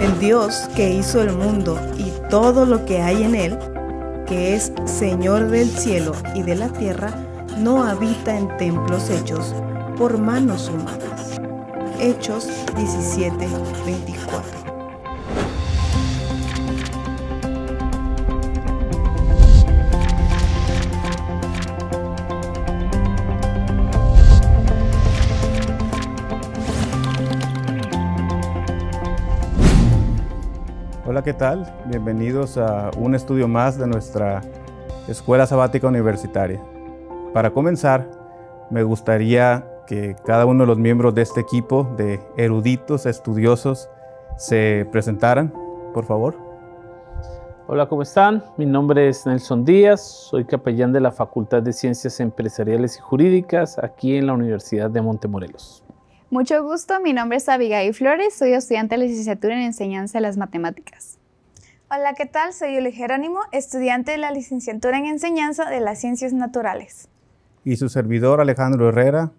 el Dios que hizo el mundo y todo lo que hay en él, que es Señor del cielo y de la tierra, no habita en templos hechos por manos humanas. Hechos 17, 24. Hola, ¿qué tal? Bienvenidos a un estudio más de nuestra Escuela Sabática Universitaria. Para comenzar, me gustaría que cada uno de los miembros de este equipo de eruditos, estudiosos, se presentaran, por favor. Hola, ¿cómo están? Mi nombre es Nelson Díaz, soy capellán de la Facultad de Ciencias Empresariales y Jurídicas aquí en la Universidad de Montemorelos. Mucho gusto, mi nombre es Abigail Flores, soy estudiante de licenciatura en Enseñanza de las Matemáticas. Hola, ¿qué tal? Soy Yuli Jerónimo, estudiante de la licenciatura en Enseñanza de las Ciencias Naturales. Y su servidor Alejandro Herrera,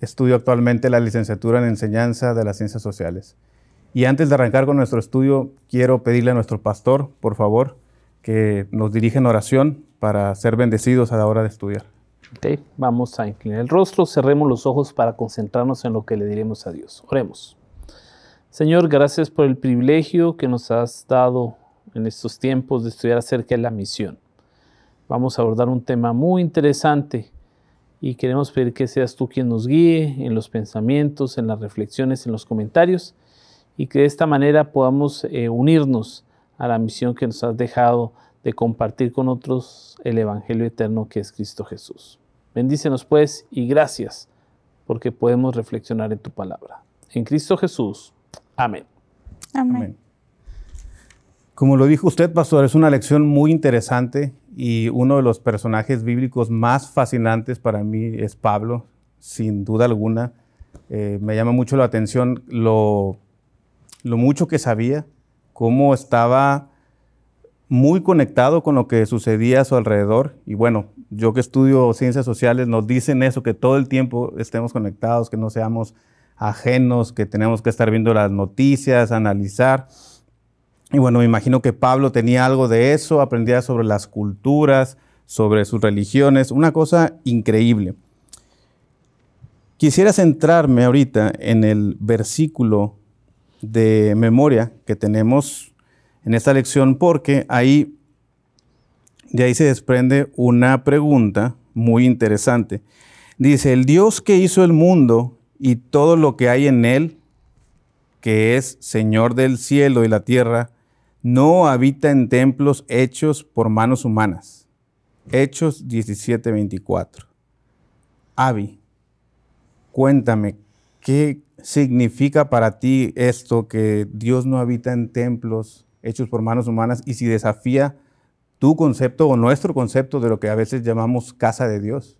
estudio actualmente la licenciatura en Enseñanza de las Ciencias Sociales. Y antes de arrancar con nuestro estudio, quiero pedirle a nuestro pastor, por favor, que nos dirija en oración para ser bendecidos a la hora de estudiar vamos a inclinar el rostro, cerremos los ojos para concentrarnos en lo que le diremos a Dios. Oremos. Señor, gracias por el privilegio que nos has dado en estos tiempos de estudiar acerca de la misión. Vamos a abordar un tema muy interesante y queremos pedir que seas tú quien nos guíe en los pensamientos, en las reflexiones, en los comentarios y que de esta manera podamos eh, unirnos a la misión que nos has dejado de compartir con otros el Evangelio eterno que es Cristo Jesús. Bendícenos pues y gracias porque podemos reflexionar en tu palabra. En Cristo Jesús. Amén. Amén. Como lo dijo usted, pastor, es una lección muy interesante y uno de los personajes bíblicos más fascinantes para mí es Pablo, sin duda alguna. Eh, me llama mucho la atención lo, lo mucho que sabía, cómo estaba muy conectado con lo que sucedía a su alrededor. Y bueno, yo que estudio ciencias sociales, nos dicen eso, que todo el tiempo estemos conectados, que no seamos ajenos, que tenemos que estar viendo las noticias, analizar. Y bueno, me imagino que Pablo tenía algo de eso, aprendía sobre las culturas, sobre sus religiones, una cosa increíble. Quisiera centrarme ahorita en el versículo de memoria que tenemos en esta lección porque ahí de ahí se desprende una pregunta muy interesante. Dice, el Dios que hizo el mundo y todo lo que hay en él, que es Señor del cielo y la tierra, no habita en templos hechos por manos humanas. Hechos 17:24. Avi, cuéntame, ¿qué significa para ti esto que Dios no habita en templos hechos por manos humanas y si desafía tu concepto o nuestro concepto de lo que a veces llamamos casa de Dios?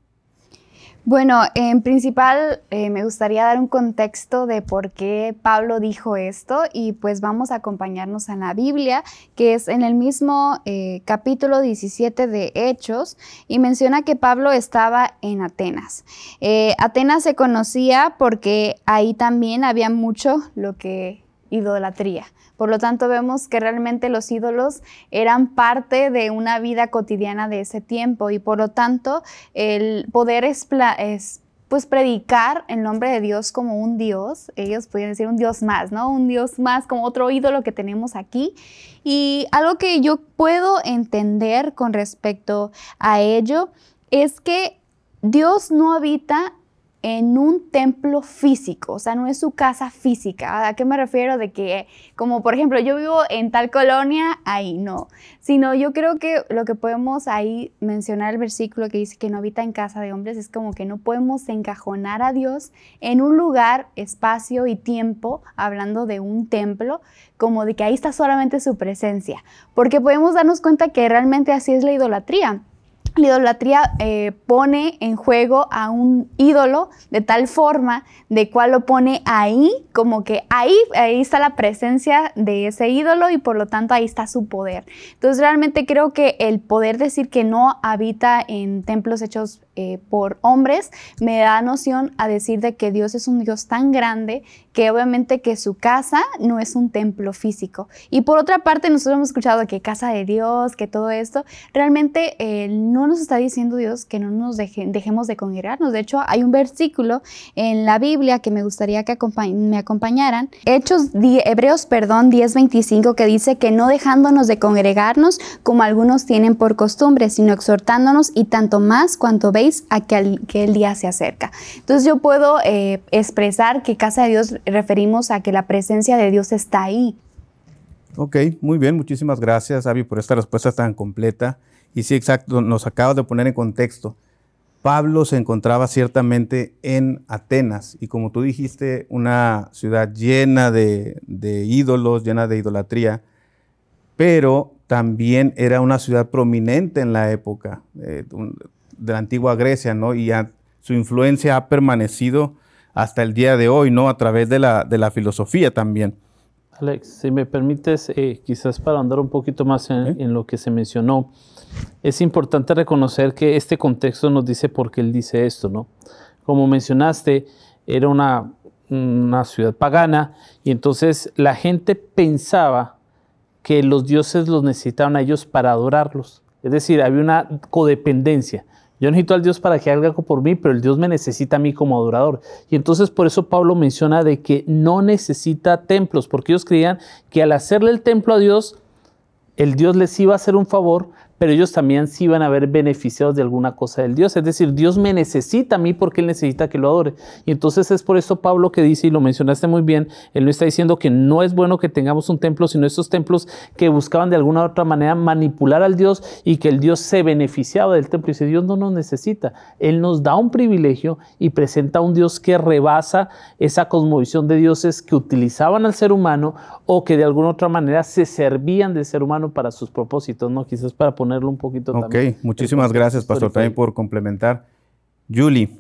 Bueno, en principal eh, me gustaría dar un contexto de por qué Pablo dijo esto y pues vamos a acompañarnos a la Biblia, que es en el mismo eh, capítulo 17 de Hechos y menciona que Pablo estaba en Atenas. Eh, Atenas se conocía porque ahí también había mucho lo que idolatría. Por lo tanto, vemos que realmente los ídolos eran parte de una vida cotidiana de ese tiempo y por lo tanto el poder es, pues predicar el nombre de Dios como un Dios, ellos pueden decir un Dios más, ¿no? Un Dios más como otro ídolo que tenemos aquí. Y algo que yo puedo entender con respecto a ello es que Dios no habita en un templo físico, o sea, no es su casa física. ¿A qué me refiero? De que, como por ejemplo, yo vivo en tal colonia, ahí no. Sino yo creo que lo que podemos ahí mencionar el versículo que dice que no habita en casa de hombres es como que no podemos encajonar a Dios en un lugar, espacio y tiempo, hablando de un templo, como de que ahí está solamente su presencia. Porque podemos darnos cuenta que realmente así es la idolatría la idolatría eh, pone en juego a un ídolo de tal forma de cual lo pone ahí, como que ahí, ahí está la presencia de ese ídolo y por lo tanto ahí está su poder. Entonces realmente creo que el poder decir que no habita en templos hechos eh, por hombres, me da noción a decir de que Dios es un Dios tan grande que obviamente que su casa no es un templo físico. Y por otra parte, nosotros hemos escuchado que casa de Dios, que todo esto, realmente eh, no nos está diciendo Dios que no nos dejemos de congregarnos. De hecho, hay un versículo en la Biblia que me gustaría que me acompañaran, Hechos Hebreos, perdón, 10:25, que dice que no dejándonos de congregarnos como algunos tienen por costumbre, sino exhortándonos y tanto más cuanto ve a que, que el día se acerca. Entonces yo puedo eh, expresar que casa de Dios referimos a que la presencia de Dios está ahí. Ok, muy bien, muchísimas gracias Avi por esta respuesta tan completa. Y sí, exacto, nos acabas de poner en contexto. Pablo se encontraba ciertamente en Atenas y como tú dijiste, una ciudad llena de, ídolos, llena de idolatría, pero también era una ciudad prominente en la época. Eh, de la antigua Grecia, ¿no? Y su influencia ha permanecido hasta el día de hoy, ¿no? A través de la, de la filosofía también. Alex, si me permites, eh, quizás para andar un poquito más en, en, lo que se mencionó, es importante reconocer que este contexto nos dice por qué él dice esto, ¿no? Como mencionaste, era una, una ciudad pagana y entonces la gente pensaba que los dioses los necesitaban a ellos para adorarlos. Es decir, había una codependencia. Yo necesito al Dios para que haga algo por mí, pero el Dios me necesita a mí como adorador. Y entonces por eso Pablo menciona de que no necesita templos, porque ellos creían que al hacerle el templo a Dios, el Dios les iba a hacer un favor pero ellos también sí iban a ver beneficiados de alguna cosa del Dios. Es decir, Dios me necesita a mí porque Él necesita que lo adore. Y entonces es por eso Pablo que dice, y lo mencionaste muy bien, Él no está diciendo que no es bueno que tengamos un templo, sino estos templos que buscaban de alguna otra manera manipular al Dios y que el Dios se beneficiaba del templo. Y dice, Dios no nos necesita, Él nos da un privilegio y presenta a un Dios que rebasa esa cosmovisión de dioses que utilizaban al ser humano o que de alguna otra manera se servían del ser humano para sus propósitos, ¿no? Quizás para poner un poquito Ok, muchísimas pues, gracias, Pastor, también por complementar. Julie,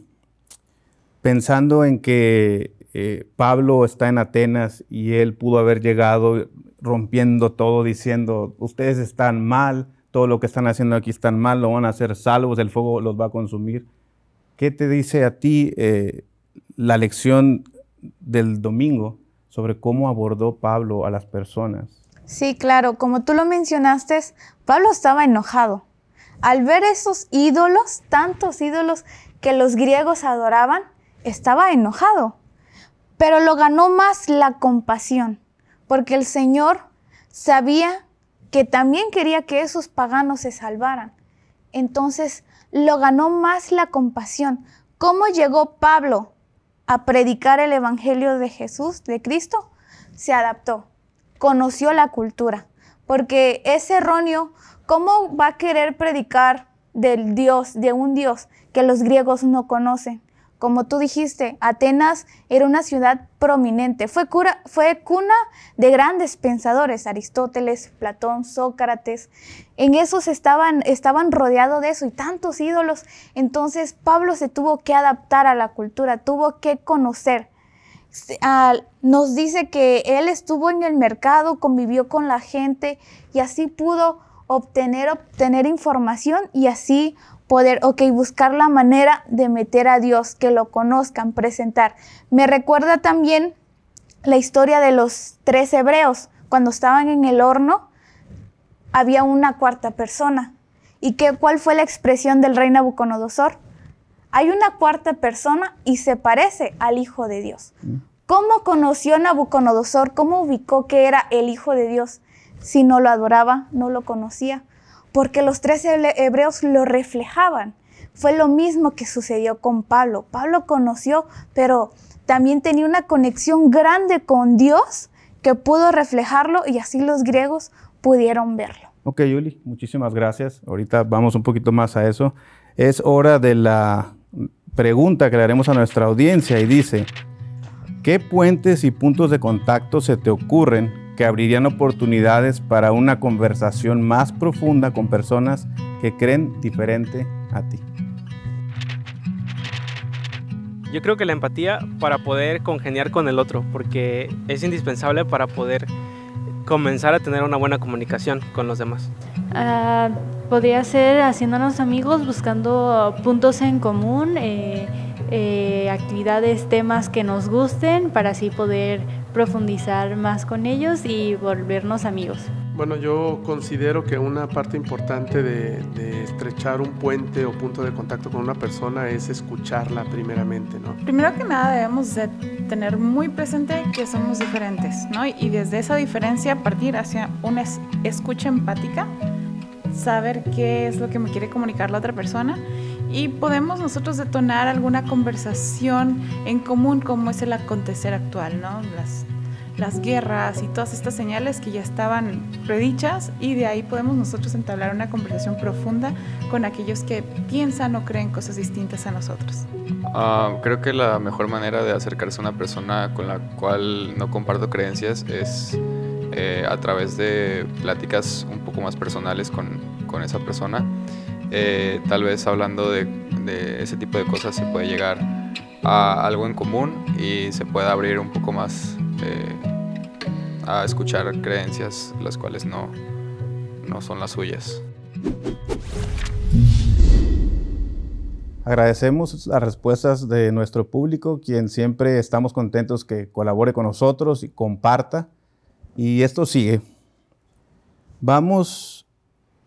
pensando en que eh, Pablo está en Atenas y él pudo haber llegado rompiendo todo, diciendo, ustedes están mal, todo lo que están haciendo aquí están mal, lo van a hacer salvos, el fuego los va a consumir. ¿Qué te dice a ti eh, la lección del domingo sobre cómo abordó Pablo a las personas? Sí, claro, como tú lo mencionaste, Pablo estaba enojado. Al ver esos ídolos, tantos ídolos que los griegos adoraban, estaba enojado. Pero lo ganó más la compasión, porque el Señor sabía que también quería que esos paganos se salvaran. Entonces lo ganó más la compasión. ¿Cómo llegó Pablo a predicar el Evangelio de Jesús, de Cristo? Se adaptó conoció la cultura, porque es erróneo, ¿cómo va a querer predicar del Dios, de un Dios que los griegos no conocen? Como tú dijiste, Atenas era una ciudad prominente, fue, cuna de grandes pensadores, Aristóteles, Platón, Sócrates. En esos estaban, estaban rodeados de eso y tantos ídolos. Entonces Pablo se tuvo que adaptar a la cultura, tuvo que conocer nos dice que él estuvo en el mercado, convivió con la gente y así pudo obtener, obtener información y así poder, ok, buscar la manera de meter a Dios, que lo conozcan, presentar. Me recuerda también la historia de los tres hebreos. Cuando estaban en el horno, había una cuarta persona. ¿Y qué, cuál fue la expresión del rey Nabucodonosor? Hay una cuarta persona y se parece al Hijo de Dios. Mm. ¿Cómo conoció Nabucodonosor? ¿Cómo ubicó que era el Hijo de Dios? Si no lo adoraba, no lo conocía, porque los tres hebreos lo reflejaban. Fue lo mismo que sucedió con Pablo. Pablo conoció, pero también tenía una conexión grande con Dios que pudo reflejarlo y así los griegos pudieron verlo. Ok, Yuli, muchísimas gracias. Ahorita vamos un poquito más a eso. Es hora de la pregunta que le haremos a nuestra audiencia y dice, ¿Qué puentes y puntos de contacto se te ocurren que abrirían oportunidades para una conversación más profunda con personas que creen diferente a ti? Yo creo que la empatía para poder congeniar con el otro, porque es indispensable para poder comenzar a tener una buena comunicación con los demás. Ah, podría ser haciéndonos amigos, buscando puntos en común. Eh, eh, actividades, temas que nos gusten para así poder profundizar más con ellos y volvernos amigos. Bueno, yo considero que una parte importante de, de, estrechar un puente o punto de contacto con una persona es escucharla primeramente, ¿no? Primero que nada debemos de tener muy presente que somos diferentes, ¿no? Y desde esa diferencia partir hacia una escucha empática, saber qué es lo que me quiere comunicar la otra persona y podemos nosotros detonar alguna conversación en común como es el acontecer actual, ¿no? Las, las guerras y todas estas señales que ya estaban predichas y de ahí podemos nosotros entablar una conversación profunda con aquellos que piensan o creen cosas distintas a nosotros. Ah, creo que la mejor manera de acercarse a una persona con la cual no comparto creencias es eh, a través de pláticas un poco más personales con, con esa persona. Eh, tal vez hablando de, ese tipo de cosas se puede llegar a algo en común y se puede abrir un poco más eh, a escuchar creencias las cuales no, no son las suyas. Agradecemos las respuestas de nuestro público, quien siempre estamos contentos que colabore con nosotros y comparta. Y esto sigue. Vamos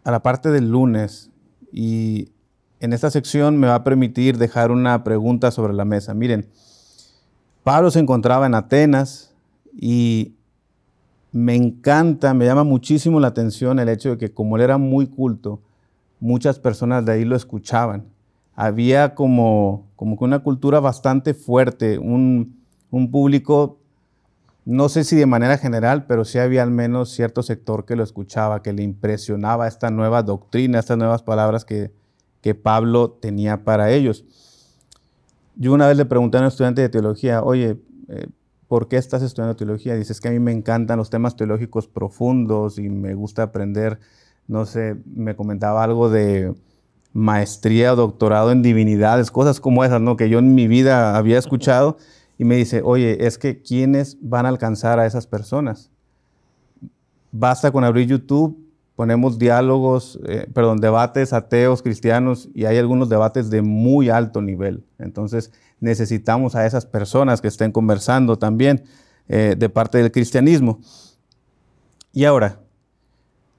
a la parte del lunes, y en esta sección me va a permitir dejar una pregunta sobre la mesa. Miren, Pablo se encontraba en Atenas y me encanta, me llama muchísimo la atención el hecho de que como él era muy culto, muchas personas de ahí lo escuchaban. Había como, como que una cultura bastante fuerte, un, un público no sé si de manera general, pero sí había al menos cierto sector que lo escuchaba, que le impresionaba esta nueva doctrina, estas nuevas palabras que, Pablo tenía para ellos. Yo una vez le pregunté a un estudiante de teología, oye, eh, ¿por qué estás estudiando teología? Dices que a mí me encantan los temas teológicos profundos y me gusta aprender, no sé, me comentaba algo de maestría o doctorado en divinidades, cosas como esas, ¿no? Que yo en mi vida había escuchado y me dice, oye, es que ¿quiénes van a alcanzar a esas personas? Basta con abrir YouTube, ponemos diálogos, eh, perdón, debates ateos, cristianos, y hay algunos debates de muy alto nivel. Entonces necesitamos a esas personas que estén conversando también eh, de parte del cristianismo. Y ahora,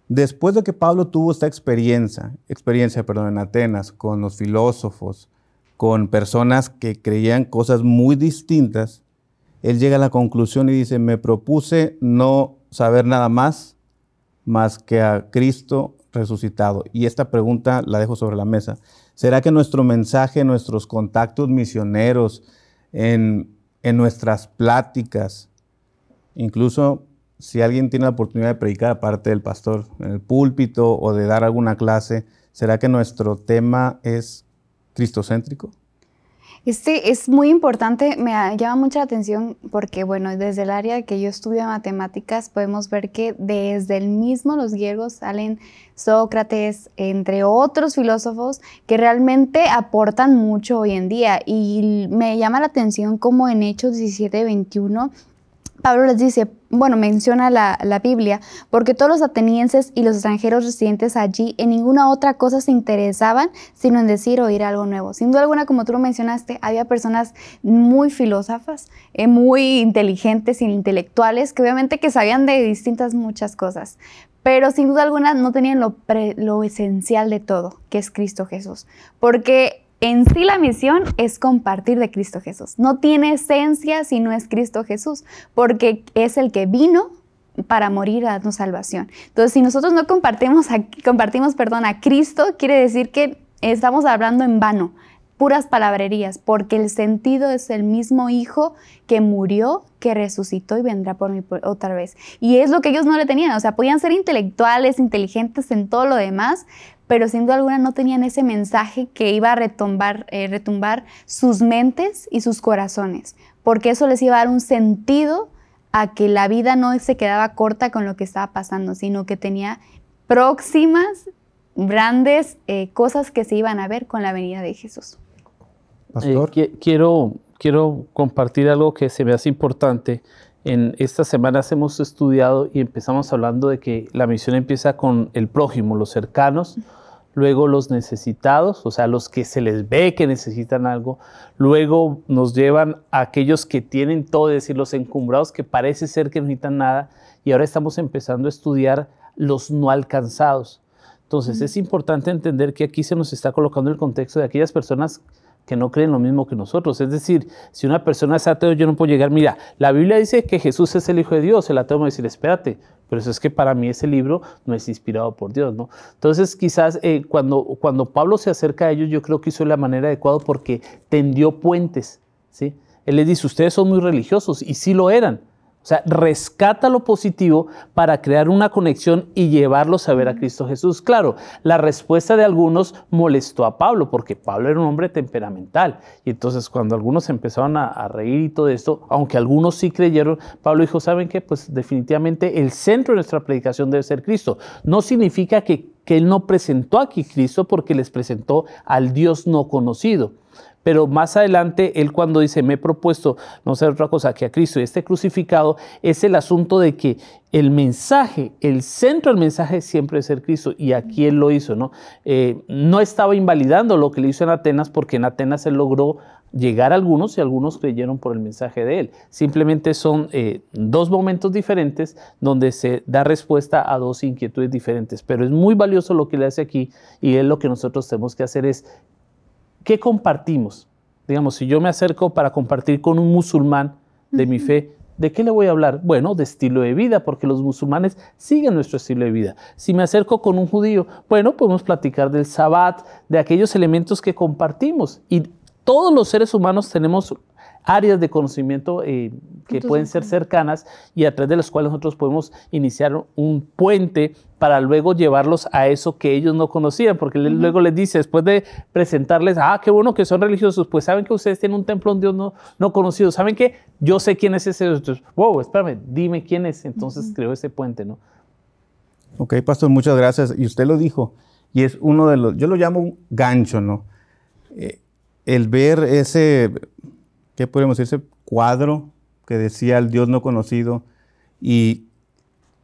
después de que Pablo tuvo esta experiencia, experiencia perdón, en Atenas con los filósofos, con personas que creían cosas muy distintas, él llega a la conclusión y dice, me propuse no saber nada más más que a Cristo resucitado. Y esta pregunta la dejo sobre la mesa. ¿Será que nuestro mensaje, nuestros contactos misioneros, en, en nuestras pláticas, incluso si alguien tiene la oportunidad de predicar aparte del pastor en el púlpito o de dar alguna clase, ¿será que nuestro tema es cristocéntrico? Este es muy importante, me llama mucha atención porque, bueno, desde el área que yo estudio matemáticas podemos ver que desde el mismo los griegos salen Sócrates, entre otros filósofos que realmente aportan mucho hoy en día. Y me llama la atención como en Hechos 17-21 Pablo les dice, bueno, menciona la, Biblia, porque todos los atenienses y los extranjeros residentes allí en ninguna otra cosa se interesaban sino en decir o oír algo nuevo. Sin duda alguna, como tú lo mencionaste, había personas muy filósofas, eh, muy inteligentes, intelectuales, que obviamente que sabían de distintas muchas cosas, pero sin duda alguna no tenían lo, lo esencial de todo, que es Cristo Jesús, porque en sí la misión es compartir de Cristo Jesús. No tiene esencia si no es Cristo Jesús, porque es el que vino para morir a darnos salvación. Entonces, si nosotros no compartimos a, compartimos, perdón, a Cristo, quiere decir que estamos hablando en vano, puras palabrerías, porque el sentido es el mismo Hijo que murió, que resucitó y vendrá por mí otra vez. Y es lo que ellos no le tenían, o sea, podían ser intelectuales, inteligentes en todo lo demás, pero sin duda alguna no tenían ese mensaje que iba a retumbar, eh, retumbar sus mentes y sus corazones, porque eso les iba a dar un sentido a que la vida no se quedaba corta con lo que estaba pasando, sino que tenía próximas, grandes eh, cosas que se iban a ver con la venida de Jesús. Pastor, eh, quiero, quiero compartir algo que se me hace importante en estas semanas hemos estudiado y empezamos hablando de que la misión empieza con el prójimo, los cercanos, luego los necesitados, o sea, los que se les ve que necesitan algo, luego nos llevan a aquellos que tienen todo, es decir, los encumbrados que parece ser que no necesitan nada, y ahora estamos empezando a estudiar los no alcanzados. Entonces, es importante entender que aquí se nos está colocando el contexto de aquellas personas que no creen lo mismo que nosotros. Es decir, si una persona es ateo, yo no puedo llegar, mira, la Biblia dice que Jesús es el Hijo de Dios, el la me va a decir, espérate, pero eso es que para mí ese libro no es inspirado por Dios, ¿no? Entonces, quizás eh, cuando, cuando Pablo se acerca a ellos, yo creo que hizo la manera adecuada porque tendió puentes, ¿sí? Él les dice, ustedes son muy religiosos, y sí lo eran, o sea, rescata lo positivo para crear una conexión y llevarlos a ver a Cristo Jesús. Claro, la respuesta de algunos molestó a Pablo, porque Pablo era un hombre temperamental. Y entonces cuando algunos empezaron a, reír y todo esto, aunque algunos sí creyeron, Pablo dijo, ¿saben qué? Pues definitivamente el centro de nuestra predicación debe ser Cristo. No significa que, que él no presentó aquí Cristo porque les presentó al Dios no conocido pero más adelante, él cuando dice, me he propuesto no ser otra cosa que a Cristo y este crucificado, es el asunto de que el mensaje, el centro del mensaje siempre es ser Cristo. Y aquí él lo hizo, ¿no? Eh, no estaba invalidando lo que le hizo en Atenas, porque en Atenas él logró llegar a algunos y algunos creyeron por el mensaje de él. Simplemente son eh, dos momentos diferentes donde se da respuesta a dos inquietudes diferentes. Pero es muy valioso lo que le hace aquí y es lo que nosotros tenemos que hacer es ¿Qué compartimos? Digamos, si yo me acerco para compartir con un musulmán de mi fe, ¿De qué le voy a hablar? Bueno, de estilo de vida, porque los musulmanes siguen nuestro estilo de vida. Si me acerco con un judío, bueno, podemos platicar del sabbat, de aquellos elementos que compartimos. Y todos los seres humanos tenemos áreas de conocimiento eh, que pueden ser cercanas y a través de las cuales nosotros podemos iniciar un puente para luego llevarlos a eso que ellos no conocían, porque luego les dice, después de presentarles, ah, qué bueno que son religiosos, pues saben que ustedes tienen un templo un Dios no, no conocido, saben que yo sé quién es ese, Entonces, wow, espérame, dime quién es, entonces creo ese puente, ¿no? Ok, pastor, muchas gracias. Y usted lo dijo, y es uno de los, yo lo llamo un gancho, ¿no? Eh, el ver ese, ¿qué podríamos decir? Ese cuadro que decía el Dios no conocido y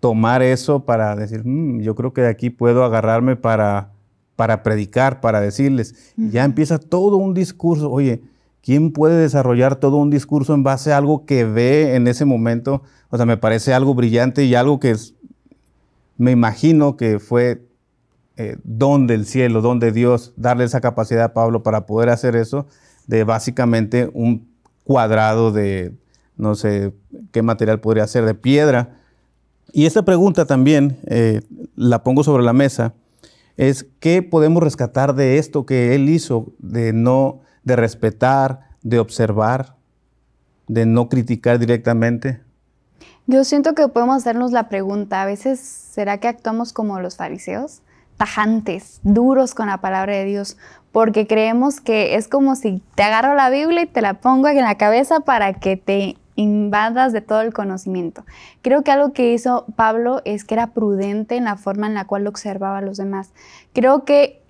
tomar eso para decir, mm, yo creo que de aquí puedo agarrarme para, para predicar, para decirles. ya empieza todo un discurso. Oye, ¿quién puede desarrollar todo un discurso en base a algo que ve en ese momento? O sea, me parece algo brillante y algo que me imagino que fue eh, don del cielo, don de Dios, darle esa capacidad a Pablo para poder hacer eso, de básicamente un cuadrado de, no sé, qué material podría ser, de piedra. Y esta pregunta también eh, la pongo sobre la mesa, es qué podemos rescatar de esto que él hizo, de no, de respetar, de observar, de no criticar directamente. Yo siento que podemos hacernos la pregunta, a veces, ¿será que actuamos como los fariseos? tajantes, duros con la palabra de Dios, porque creemos que es como si te agarro la Biblia y te la pongo en la cabeza para que te invadas de todo el conocimiento. Creo que algo que hizo Pablo es que era prudente en la forma en la cual observaba a los demás. Creo que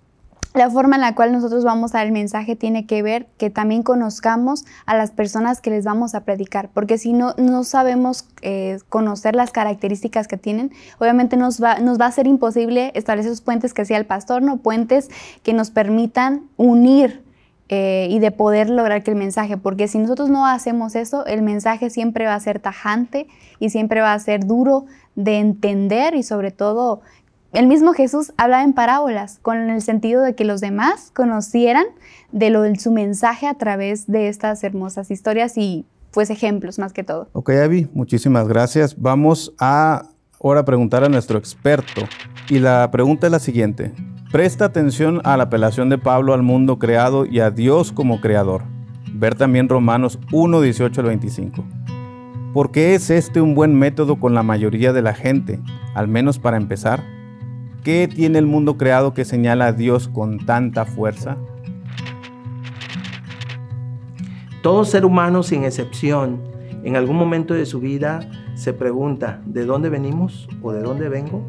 la forma en la cual nosotros vamos a dar el mensaje tiene que ver que también conozcamos a las personas que les vamos a predicar, porque si no, no sabemos eh, conocer las características que tienen, obviamente nos va, nos va a ser imposible establecer esos puentes que sea el pastor, ¿no? Puentes que nos permitan unir eh, y de poder lograr que el mensaje, porque si nosotros no hacemos eso, el mensaje siempre va a ser tajante y siempre va a ser duro de entender y sobre todo el mismo Jesús hablaba en parábolas, con el sentido de que los demás conocieran de, lo, de su mensaje a través de estas hermosas historias y pues ejemplos más que todo. Ok, Abby, muchísimas gracias. Vamos a ahora preguntar a nuestro experto. Y la pregunta es la siguiente. Presta atención a la apelación de Pablo al mundo creado y a Dios como creador. Ver también Romanos 1, 18 al 25. ¿Por qué es este un buen método con la mayoría de la gente, al menos para empezar? ¿Qué tiene el mundo creado que señala a Dios con tanta fuerza? Todo ser humano, sin excepción, en algún momento de su vida se pregunta, ¿de dónde venimos o de dónde vengo?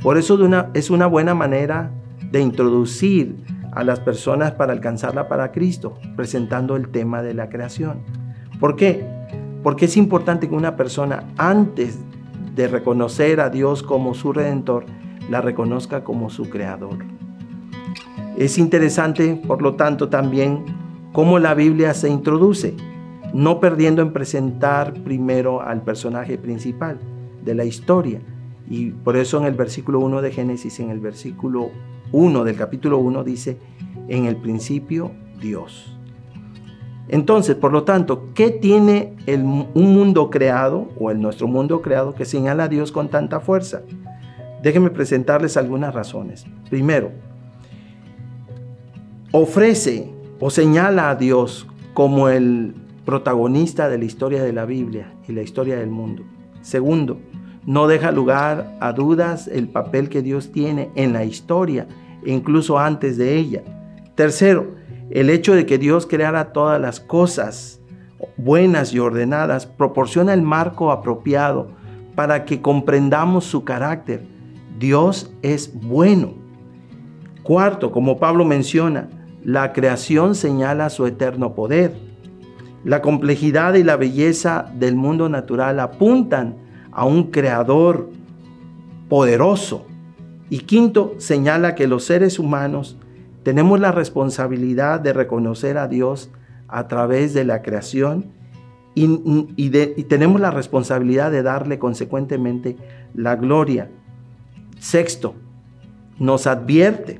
Por eso es una buena manera de introducir a las personas para alcanzarla para Cristo, presentando el tema de la creación. ¿Por qué? Porque es importante que una persona, antes de reconocer a Dios como su redentor, la reconozca como su creador. Es interesante, por lo tanto, también cómo la Biblia se introduce, no perdiendo en presentar primero al personaje principal de la historia. Y por eso en el versículo 1 de Génesis, en el versículo 1 del capítulo 1 dice, en el principio Dios. Entonces, por lo tanto, ¿qué tiene el, un mundo creado o el nuestro mundo creado que señala a Dios con tanta fuerza? Déjenme presentarles algunas razones. Primero, ofrece o señala a Dios como el protagonista de la historia de la Biblia y la historia del mundo. Segundo, no deja lugar a dudas el papel que Dios tiene en la historia e incluso antes de ella. Tercero, el hecho de que Dios creara todas las cosas buenas y ordenadas proporciona el marco apropiado para que comprendamos su carácter Dios es bueno. Cuarto, como Pablo menciona, la creación señala su eterno poder. La complejidad y la belleza del mundo natural apuntan a un creador poderoso. Y quinto, señala que los seres humanos tenemos la responsabilidad de reconocer a Dios a través de la creación y, tenemos la responsabilidad de darle consecuentemente la gloria Sexto, nos advierte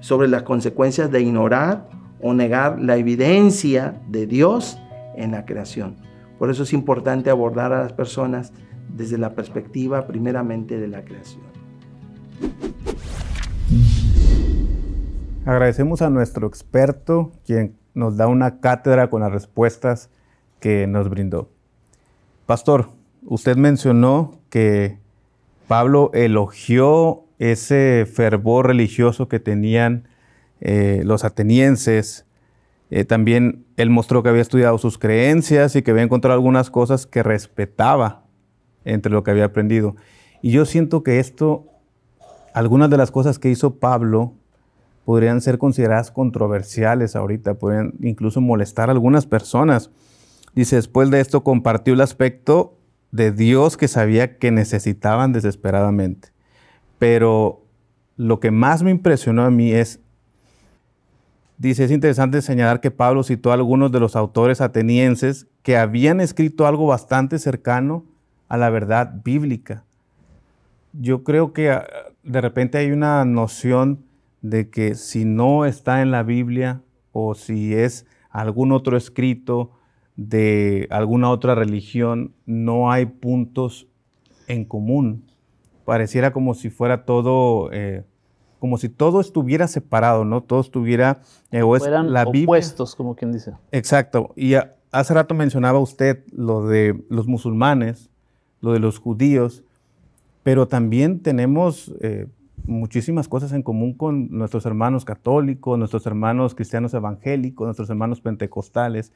sobre las consecuencias de ignorar o negar la evidencia de Dios en la creación. Por eso es importante abordar a las personas desde la perspectiva primeramente de la creación. Agradecemos a nuestro experto, quien nos da una cátedra con las respuestas que nos brindó. Pastor, usted mencionó que Pablo elogió ese fervor religioso que tenían eh, los atenienses. Eh, también él mostró que había estudiado sus creencias y que había encontrado algunas cosas que respetaba entre lo que había aprendido. Y yo siento que esto, algunas de las cosas que hizo Pablo podrían ser consideradas controversiales ahorita, podrían incluso molestar a algunas personas. Dice, después de esto compartió el aspecto de Dios que sabía que necesitaban desesperadamente. Pero lo que más me impresionó a mí es, dice, es interesante señalar que Pablo citó a algunos de los autores atenienses que habían escrito algo bastante cercano a la verdad bíblica. Yo creo que ah, de repente hay una noción de que si no está en la Biblia o si es algún otro escrito de alguna otra religión, no hay puntos en común. Pareciera como si fuera todo, eh, como si todo estuviera separado, ¿no? Todo estuviera... Eh, o es opuestos, como quien dice. Exacto. Y hace rato mencionaba usted lo de los musulmanes, lo de los judíos, pero también tenemos eh, muchísimas cosas en común con nuestros hermanos católicos, nuestros hermanos cristianos evangélicos, nuestros hermanos pentecostales.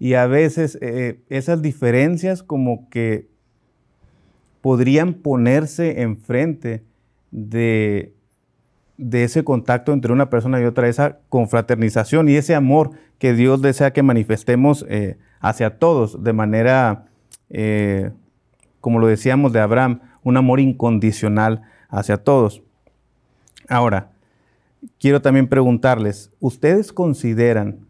Y a veces eh, esas diferencias como que podrían ponerse enfrente de, de ese contacto entre una persona y otra, esa confraternización y ese amor que Dios desea que manifestemos eh, hacia todos de manera, eh, como lo decíamos de Abraham, un amor incondicional hacia todos. Ahora, quiero también preguntarles, ¿ustedes consideran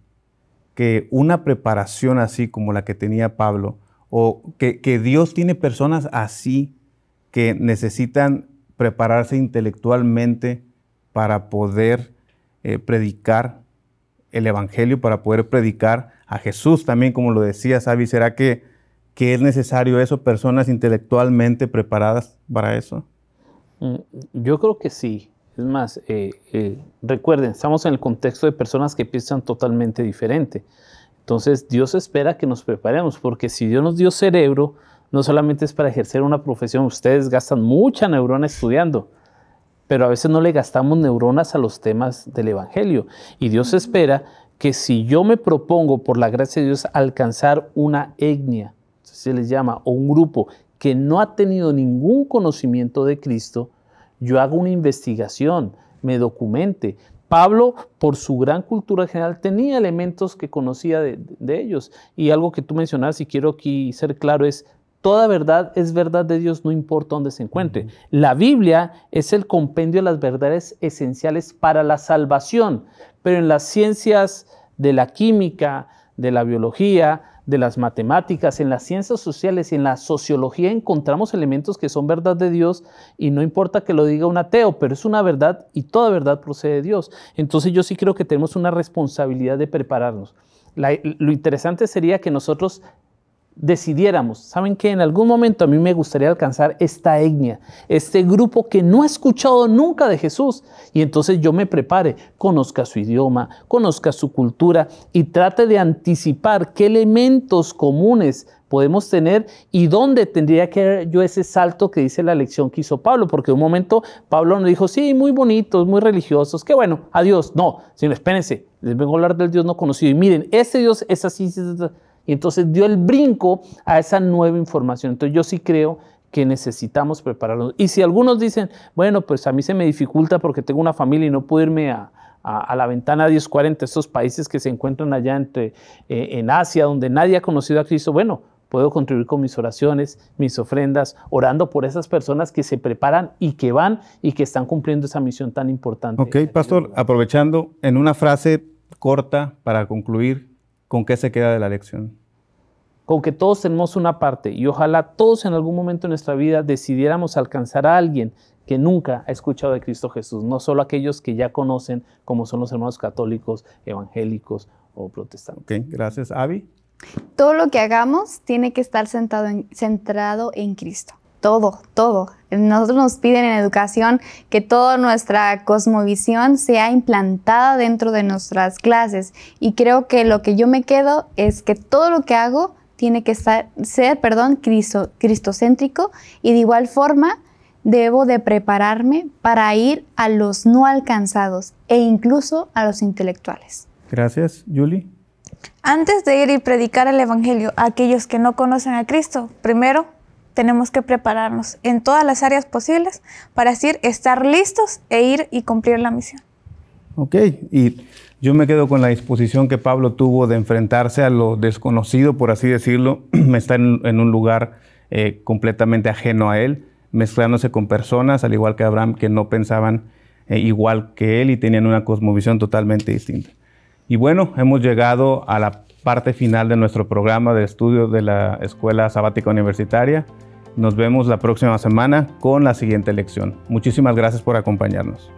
que una preparación así como la que tenía Pablo, o que, Dios tiene personas así que necesitan prepararse intelectualmente para poder eh, predicar el Evangelio, para poder predicar a Jesús también, como lo decía Sabi, ¿será que, que es necesario eso, personas intelectualmente preparadas para eso? Mm, yo creo que sí. Es más, eh, eh, recuerden, estamos en el contexto de personas que piensan totalmente diferente. Entonces Dios espera que nos preparemos, porque si Dios nos dio cerebro, no solamente es para ejercer una profesión, ustedes gastan mucha neurona estudiando, pero a veces no le gastamos neuronas a los temas del Evangelio. Y Dios espera que si yo me propongo, por la gracia de Dios, alcanzar una etnia, se les llama, o un grupo que no ha tenido ningún conocimiento de Cristo, yo hago una investigación, me documente. Pablo, por su gran cultura general, tenía elementos que conocía de, ellos. Y algo que tú mencionas, y quiero aquí ser claro, es Toda verdad es verdad de Dios, no importa dónde se encuentre. La Biblia es el compendio de las verdades esenciales para la salvación, pero en las ciencias de la química, de la biología, de las matemáticas, en las ciencias sociales y en la sociología encontramos elementos que son verdad de Dios y no importa que lo diga un ateo, pero es una verdad y toda verdad procede de Dios. Entonces yo sí creo que tenemos una responsabilidad de prepararnos. lo interesante sería que nosotros decidiéramos, ¿saben que En algún momento a mí me gustaría alcanzar esta etnia, este grupo que no ha escuchado nunca de Jesús. Y entonces yo me prepare, conozca su idioma, conozca su cultura y trate de anticipar qué elementos comunes podemos tener y dónde tendría que haber yo ese salto que dice la lección que hizo Pablo, porque un momento Pablo nos dijo, sí, muy bonitos, muy religiosos, qué bueno, adiós, no, sino espérense, les vengo a hablar del Dios no conocido y miren, ese Dios es así y entonces dio el brinco a esa nueva información. Entonces yo sí creo que necesitamos prepararnos. Y si algunos dicen, bueno, pues a mí se me dificulta porque tengo una familia y no puedo irme a, a, la ventana 1040, estos países que se encuentran allá entre, eh, en Asia, donde nadie ha conocido a Cristo, bueno, puedo contribuir con mis oraciones, mis ofrendas, orando por esas personas que se preparan y que van y que están cumpliendo esa misión tan importante. Ok, este pastor, aprovechando en una frase corta para concluir, ¿con qué se queda de la lección? Con que todos tenemos una parte y ojalá todos en algún momento de nuestra vida decidiéramos alcanzar a alguien que nunca ha escuchado de Cristo Jesús, no solo aquellos que ya conocen, como son los hermanos católicos, evangélicos o protestantes. gracias, Abby. Todo lo que hagamos tiene que estar centrado en Cristo todo, todo. Nosotros nos piden en educación que toda nuestra cosmovisión sea implantada dentro de nuestras clases y creo que lo que yo me quedo es que todo lo que hago tiene que ser, perdón, cristo, cristocéntrico y de igual forma debo de prepararme para ir a los no alcanzados e incluso a los intelectuales. Gracias, Julie. Antes de ir y predicar el Evangelio a aquellos que no conocen a Cristo, primero tenemos que prepararnos en todas las áreas posibles para decir estar listos e ir y cumplir la misión. Ok, y yo me quedo con la disposición que Pablo tuvo de enfrentarse a lo desconocido, por así decirlo, estar en, en un lugar eh, completamente ajeno a él, mezclándose con personas, al igual que Abraham, que no pensaban eh, igual que él y tenían una cosmovisión totalmente distinta. Y bueno, hemos llegado a la parte final de nuestro programa de estudio de la Escuela Sabática Universitaria. Nos vemos la próxima semana con la siguiente lección. Muchísimas gracias por acompañarnos.